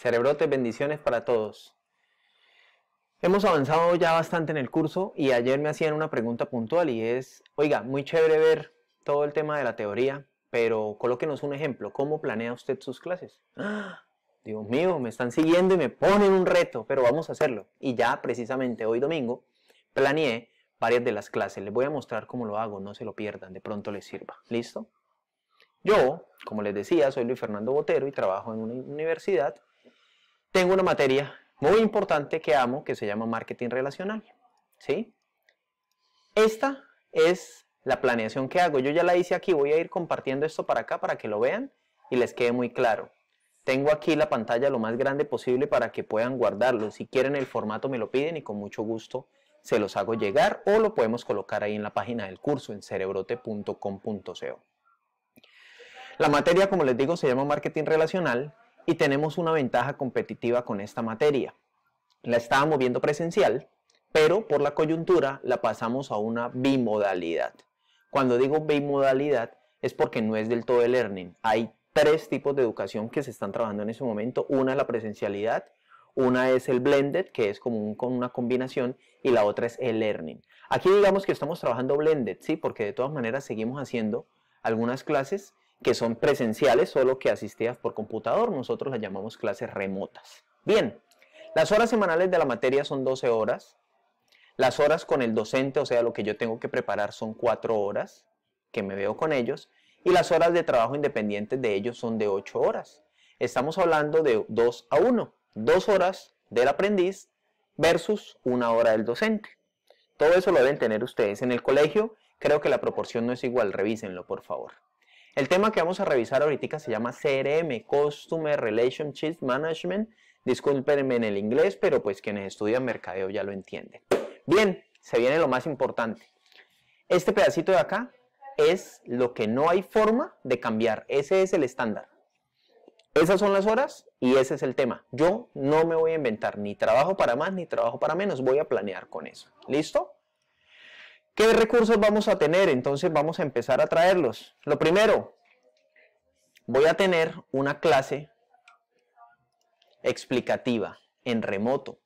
Cerebrote, bendiciones para todos. Hemos avanzado ya bastante en el curso y ayer me hacían una pregunta puntual y es, oiga, muy chévere ver todo el tema de la teoría, pero colóquenos un ejemplo, ¿cómo planea usted sus clases? ¡Ah! Dios mío, me están siguiendo y me ponen un reto, pero vamos a hacerlo. Y ya precisamente hoy domingo planeé varias de las clases. Les voy a mostrar cómo lo hago, no se lo pierdan, de pronto les sirva. ¿Listo? Yo, como les decía, soy Luis Fernando Botero y trabajo en una universidad tengo una materia muy importante que amo que se llama marketing relacional. ¿sí? Esta es la planeación que hago. Yo ya la hice aquí, voy a ir compartiendo esto para acá para que lo vean y les quede muy claro. Tengo aquí la pantalla lo más grande posible para que puedan guardarlo. Si quieren el formato me lo piden y con mucho gusto se los hago llegar o lo podemos colocar ahí en la página del curso en cerebrote.com.co. La materia, como les digo, se llama marketing relacional y tenemos una ventaja competitiva con esta materia. La estábamos viendo presencial, pero por la coyuntura la pasamos a una bimodalidad. Cuando digo bimodalidad es porque no es del todo el learning. Hay tres tipos de educación que se están trabajando en ese momento. Una es la presencialidad, una es el blended, que es como con una combinación, y la otra es el learning. Aquí digamos que estamos trabajando blended, ¿sí? Porque de todas maneras seguimos haciendo algunas clases que son presenciales, solo que asistidas por computador. Nosotros las llamamos clases remotas. Bien, las horas semanales de la materia son 12 horas. Las horas con el docente, o sea, lo que yo tengo que preparar son 4 horas, que me veo con ellos. Y las horas de trabajo independientes de ellos son de 8 horas. Estamos hablando de 2 a 1. 2 horas del aprendiz versus 1 hora del docente. Todo eso lo deben tener ustedes en el colegio. Creo que la proporción no es igual. Revísenlo, por favor. El tema que vamos a revisar ahorita se llama CRM, Customer Relationship Management. Discúlpenme en el inglés, pero pues quienes estudian mercadeo ya lo entienden. Bien, se viene lo más importante. Este pedacito de acá es lo que no hay forma de cambiar. Ese es el estándar. Esas son las horas y ese es el tema. Yo no me voy a inventar ni trabajo para más ni trabajo para menos. Voy a planear con eso. ¿Listo? ¿Qué recursos vamos a tener? Entonces vamos a empezar a traerlos. Lo primero, voy a tener una clase explicativa en remoto.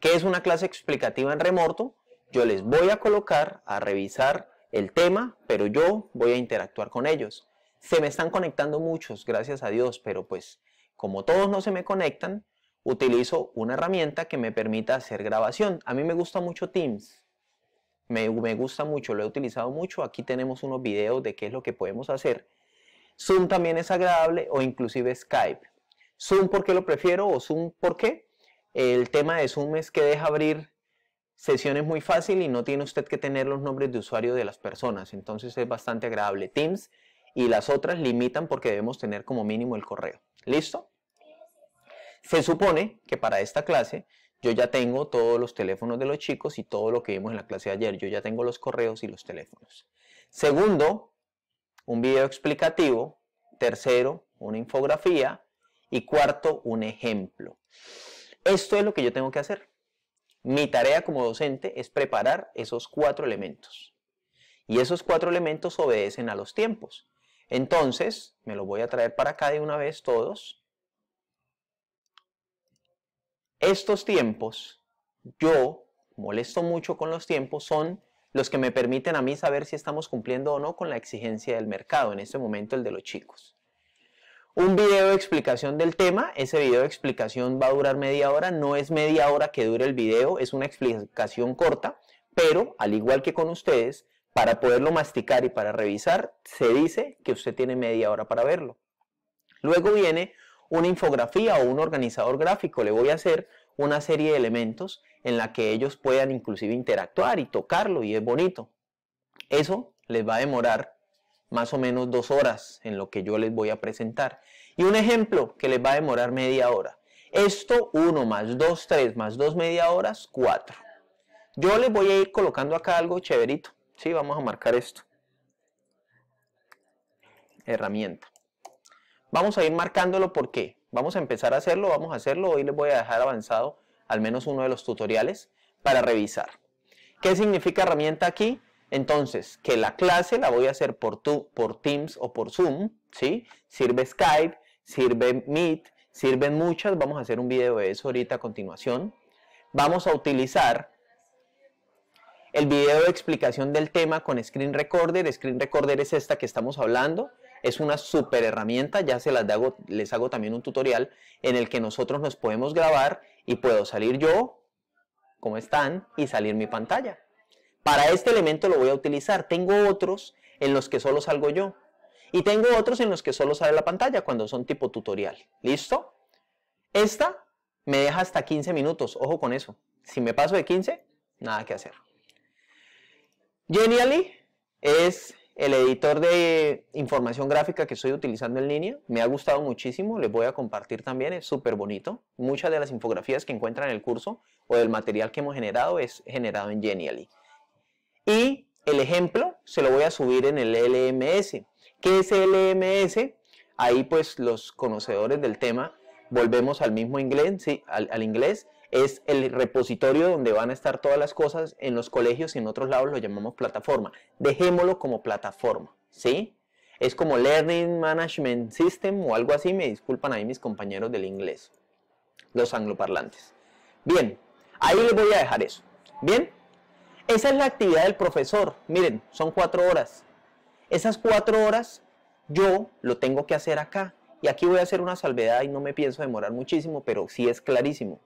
¿Qué es una clase explicativa en remoto? Yo les voy a colocar a revisar el tema, pero yo voy a interactuar con ellos. Se me están conectando muchos, gracias a Dios, pero pues como todos no se me conectan, utilizo una herramienta que me permita hacer grabación. A mí me gusta mucho Teams. Me, gusta mucho, lo he utilizado mucho. Aquí tenemos unos videos de qué es lo que podemos hacer. Zoom también es agradable o inclusive Skype. Zoom, ¿por qué lo prefiero? ¿O Zoom, por qué? El tema de Zoom es que deja abrir sesiones muy fácil y no tiene usted que tener los nombres de usuario de las personas. Entonces es bastante agradable. Teams y las otras limitan porque debemos tener como mínimo el correo. ¿Listo? Se supone que para esta clase yo ya tengo todos los teléfonos de los chicos y todo lo que vimos en la clase de ayer. Yo ya tengo los correos y los teléfonos. Segundo, un video explicativo. Tercero, una infografía. Y cuarto, un ejemplo. Esto es lo que yo tengo que hacer. Mi tarea como docente es preparar esos cuatro elementos. Y esos cuatro elementos obedecen a los tiempos. Entonces, me los voy a traer para acá de una vez todos estos tiempos, yo molesto mucho con los tiempos, son los que me permiten a mí saber si estamos cumpliendo o no con la exigencia del mercado, en este momento el de los chicos. Un video de explicación del tema, ese video de explicación va a durar media hora, no es media hora que dure el video, es una explicación corta, pero al igual que con ustedes, para poderlo masticar y para revisar, se dice que usted tiene media hora para verlo. Luego viene una infografía o un organizador gráfico, le voy a hacer una serie de elementos en la que ellos puedan inclusive interactuar y tocarlo y es bonito. Eso les va a demorar más o menos dos horas en lo que yo les voy a presentar. Y un ejemplo que les va a demorar media hora. Esto uno más dos, tres más dos, media horas, cuatro. Yo les voy a ir colocando acá algo chéverito. Sí, vamos a marcar esto. Herramienta. Vamos a ir marcándolo por qué. Vamos a empezar a hacerlo, vamos a hacerlo. Hoy les voy a dejar avanzado al menos uno de los tutoriales para revisar. ¿Qué significa herramienta aquí? Entonces, que la clase la voy a hacer por, tú por Teams o por Zoom, ¿sí? Sirve Skype, sirve Meet, sirven muchas. Vamos a hacer un video de eso ahorita a continuación. Vamos a utilizar el video de explicación del tema con Screen Recorder. Screen Recorder es esta que estamos hablando es una super herramienta, ya se las hago, les hago también un tutorial en el que nosotros nos podemos grabar y puedo salir yo, como están, y salir mi pantalla. Para este elemento lo voy a utilizar. Tengo otros en los que solo salgo yo. Y tengo otros en los que solo sale la pantalla cuando son tipo tutorial. ¿Listo? Esta me deja hasta 15 minutos. Ojo con eso. Si me paso de 15, nada que hacer. Genially es el editor de información gráfica que estoy utilizando en línea me ha gustado muchísimo, les voy a compartir también, es súper bonito. Muchas de las infografías que encuentran en el curso o del material que hemos generado es generado en Genially. Y el ejemplo se lo voy a subir en el LMS. ¿Qué es LMS? Ahí pues los conocedores del tema volvemos al mismo inglés, sí, al inglés es el repositorio donde van a estar todas las cosas en los colegios y en otros lados lo llamamos plataforma. Dejémoslo como plataforma, ¿sí? Es como Learning Management System o algo así, me disculpan ahí mis compañeros del inglés, los angloparlantes. Bien, ahí les voy a dejar eso. Bien, esa es la actividad del profesor. Miren, son cuatro horas. Esas cuatro horas yo lo tengo que hacer acá. Y aquí voy a hacer una salvedad y no me pienso demorar muchísimo, pero sí es clarísimo.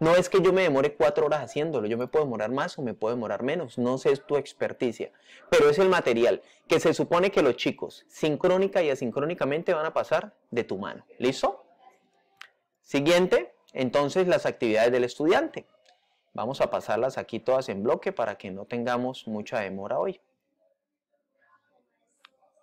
No es que yo me demore cuatro horas haciéndolo, yo me puedo demorar más o me puedo demorar menos, no sé es tu experticia, pero es el material que se supone que los chicos sincrónica y asincrónicamente van a pasar de tu mano. ¿Listo? Siguiente, entonces las actividades del estudiante. Vamos a pasarlas aquí todas en bloque para que no tengamos mucha demora hoy.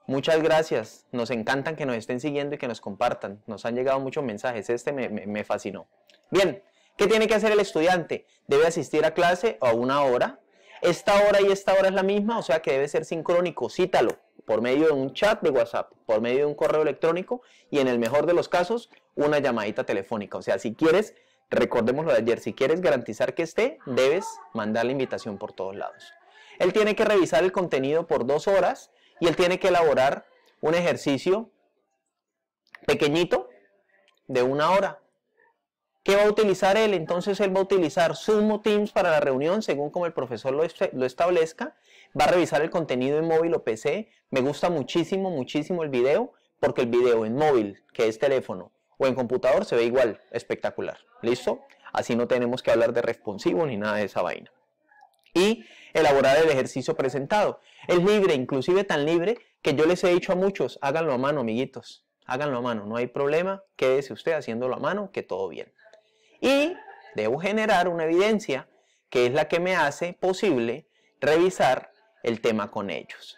Muchas gracias, nos encantan que nos estén siguiendo y que nos compartan. Nos han llegado muchos mensajes, este me, me fascinó. Bien, ¿Qué tiene que hacer el estudiante? Debe asistir a clase o a una hora. Esta hora y esta hora es la misma, o sea que debe ser sincrónico. Cítalo por medio de un chat de WhatsApp, por medio de un correo electrónico y en el mejor de los casos, una llamadita telefónica. O sea, si quieres, recordemos de ayer, si quieres garantizar que esté, debes mandar la invitación por todos lados. Él tiene que revisar el contenido por dos horas y él tiene que elaborar un ejercicio pequeñito de una hora va a utilizar él? Entonces él va a utilizar Zoom Teams para la reunión, según como el profesor lo, establezca. Va a revisar el contenido en móvil o PC. Me gusta muchísimo, muchísimo el video, porque el video en móvil, que es teléfono, o en computador se ve igual, espectacular. ¿Listo? Así no tenemos que hablar de responsivo ni nada de esa vaina. Y elaborar el ejercicio presentado. Es libre, inclusive tan libre que yo les he dicho a muchos, háganlo a mano, amiguitos. Háganlo a mano, no hay problema, quédese usted haciéndolo a mano, que todo bien. Y debo generar una evidencia que es la que me hace posible revisar el tema con ellos.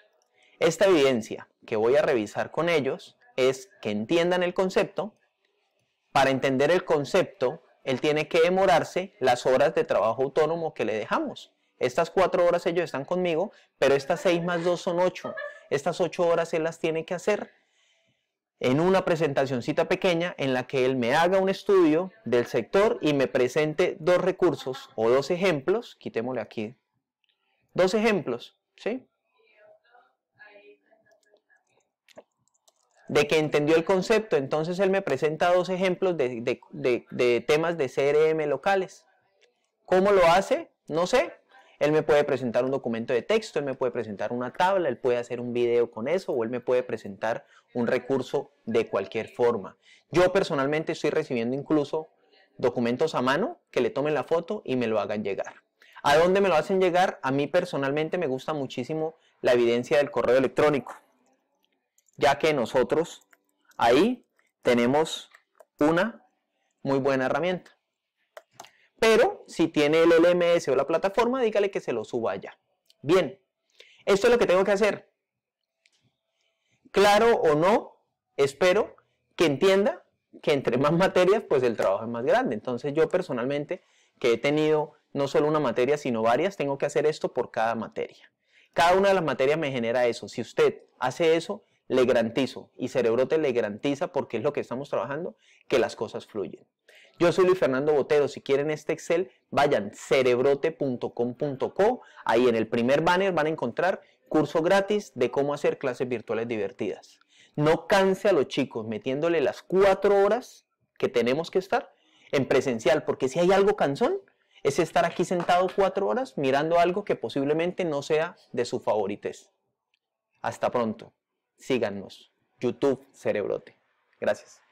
Esta evidencia que voy a revisar con ellos es que entiendan el concepto. Para entender el concepto, él tiene que demorarse las horas de trabajo autónomo que le dejamos. Estas cuatro horas ellos están conmigo, pero estas seis más dos son ocho. Estas ocho horas él las tiene que hacer en una presentacióncita pequeña en la que él me haga un estudio del sector y me presente dos recursos o dos ejemplos, quitémosle aquí, dos ejemplos, ¿sí? De que entendió el concepto, entonces él me presenta dos ejemplos de, de temas de CRM locales. ¿Cómo lo hace? No sé, él me puede presentar un documento de texto, él me puede presentar una tabla, él puede hacer un video con eso o él me puede presentar un recurso de cualquier forma. Yo personalmente estoy recibiendo incluso documentos a mano que le tomen la foto y me lo hagan llegar. ¿A dónde me lo hacen llegar? A mí personalmente me gusta muchísimo la evidencia del correo electrónico, ya que nosotros ahí tenemos una muy buena herramienta pero si tiene el LMS o la plataforma, dígale que se lo suba allá. Bien, esto es lo que tengo que hacer. Claro o no, espero que entienda que entre más materias, pues el trabajo es más grande. Entonces yo personalmente, que he tenido no solo una materia, sino varias, tengo que hacer esto por cada materia. Cada una de las materias me genera eso. Si usted hace eso, le garantizo, y Cerebrote le garantiza, porque es lo que estamos trabajando, que las cosas fluyen. Yo soy Luis Fernando Botero. Si quieren este Excel, vayan cerebrote.com.co. Ahí en el primer banner van a encontrar curso gratis de cómo hacer clases virtuales divertidas. No canse a los chicos metiéndole las cuatro horas que tenemos que estar en presencial, porque si hay algo cansón, es estar aquí sentado cuatro horas mirando algo que posiblemente no sea de su favorites. Hasta pronto. Síganos. YouTube Cerebrote. Gracias.